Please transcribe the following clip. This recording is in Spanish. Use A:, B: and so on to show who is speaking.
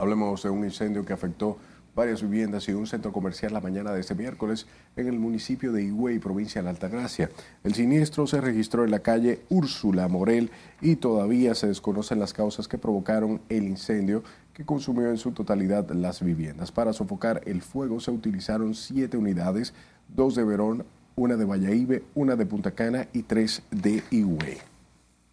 A: Hablemos de un incendio que afectó varias viviendas y un centro comercial la mañana de este miércoles en el municipio de Higüey, provincia de la Altagracia. El siniestro se registró en la calle Úrsula Morel y todavía se desconocen las causas que provocaron el incendio que consumió en su totalidad las viviendas. Para sofocar el fuego se utilizaron siete unidades, dos de Verón, una de Valladolid, una de Punta Cana y tres de Higüey.